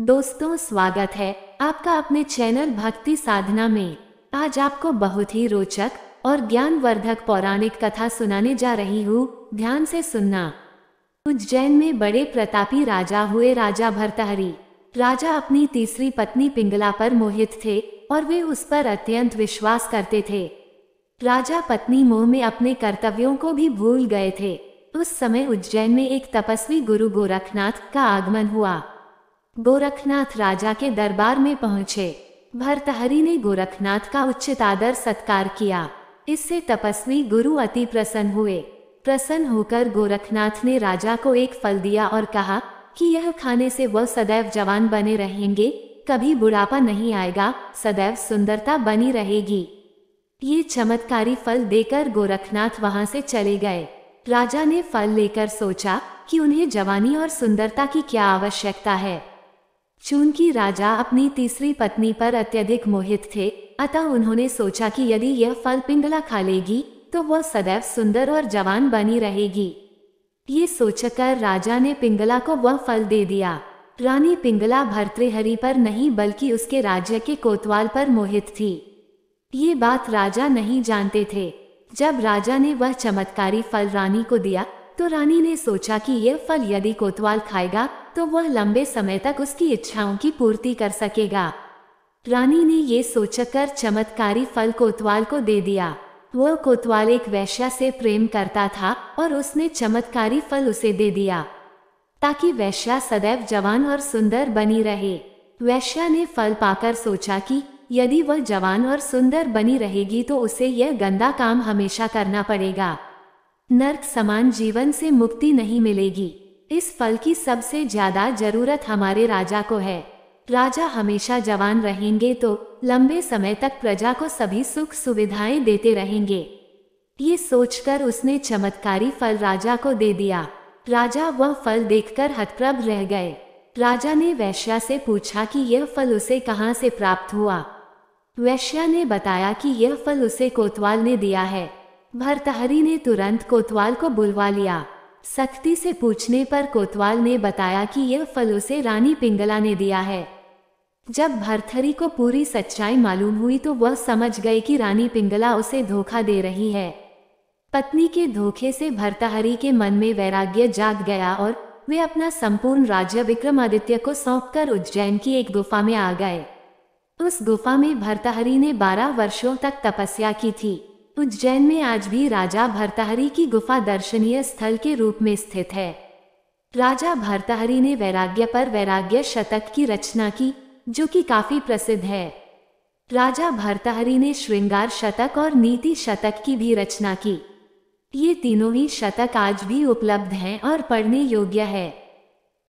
दोस्तों स्वागत है आपका अपने चैनल भक्ति साधना में आज आपको बहुत ही रोचक और ज्ञानवर्धक पौराणिक कथा सुनाने जा रही हूँ ध्यान से सुनना उज्जैन में बड़े प्रतापी राजा हुए राजा भरतहरी राजा अपनी तीसरी पत्नी पिंगला पर मोहित थे और वे उस पर अत्यंत विश्वास करते थे राजा पत्नी मोह में अपने कर्तव्यों को भी भूल गए थे उस समय उज्जैन में एक तपस्वी गुरु गोरखनाथ का आगमन हुआ गोरखनाथ राजा के दरबार में पहुंचे भरतहरि ने गोरखनाथ का उचित आदर सत्कार किया इससे तपस्वी गुरु अति प्रसन्न हुए प्रसन्न होकर गोरखनाथ ने राजा को एक फल दिया और कहा कि यह खाने से वह सदैव जवान बने रहेंगे कभी बुढ़ापा नहीं आएगा सदैव सुंदरता बनी रहेगी ये चमत्कारी फल देकर गोरखनाथ वहाँ से चले गए राजा ने फल लेकर सोचा कि उन्हें जवानी और सुंदरता की क्या आवश्यकता है चूंकि राजा अपनी तीसरी पत्नी पर अत्यधिक मोहित थे अतः उन्होंने सोचा कि यदि यह फल पिंगला खा लेगी तो वह सदैव सुंदर और जवान बनी रहेगी ये सोचकर राजा ने पिंगला को वह फल दे दिया रानी पिंगला भर्तृहरि पर नहीं बल्कि उसके राज्य के कोतवाल पर मोहित थी ये बात राजा नहीं जानते थे जब राजा ने वह चमत्कारी फल रानी को दिया तो रानी ने सोचा कि यह फल यदि कोतवाल खाएगा तो वह लंबे समय तक उसकी इच्छाओं की पूर्ति कर सकेगा रानी ने ये सोचकर चमत्कारी फल कोतवाल को दे दिया वह कोतवाल एक वैश्या से प्रेम करता था और उसने चमत्कारी फल उसे दे दिया ताकि वैश्या सदैव जवान और सुंदर बनी रहे वैश्या ने फल पाकर सोचा कि यदि वह जवान और सुंदर बनी रहेगी तो उसे यह गंदा काम हमेशा करना पड़ेगा नर्क समान जीवन से मुक्ति नहीं मिलेगी इस फल की सबसे ज्यादा जरूरत हमारे राजा को है राजा हमेशा जवान रहेंगे तो लंबे समय तक प्रजा को सभी सुख सुविधाएं देते रहेंगे ये सोचकर उसने चमत्कारी फल राजा को दे दिया राजा वह फल देखकर हतप्रभ रह गए राजा ने वैश्या से पूछा कि यह फल उसे कहाँ से प्राप्त हुआ वैश्या ने बताया कि यह फल उसे कोतवाल ने दिया है भरतहरी ने तुरंत कोतवाल को बुलवा लिया सख्ती से पूछने पर कोतवाल ने बताया कि यह फल उसे रानी पिंगला ने दिया है जब भरथरी को पूरी सच्चाई मालूम हुई तो वह समझ गए कि रानी पिंगला उसे धोखा दे रही है पत्नी के धोखे से भरतहरी के मन में वैराग्य जाग गया और वे अपना संपूर्ण राज्य विक्रमादित्य को सौंपकर उज्जैन की एक गुफा में आ गए उस गुफा में भरतहरी ने बारह वर्षों तक तपस्या की थी उज्जैन में आज भी राजा भरताहरी की गुफा दर्शनीय स्थल के रूप में स्थित है राजा भरताहरी ने वैराग्य पर वैराग्य शतक की रचना की जो कि काफी प्रसिद्ध है राजा भरताहरी ने श्रृंगार शतक और नीति शतक की भी रचना की ये तीनों ही शतक आज भी उपलब्ध हैं और पढ़ने योग्य है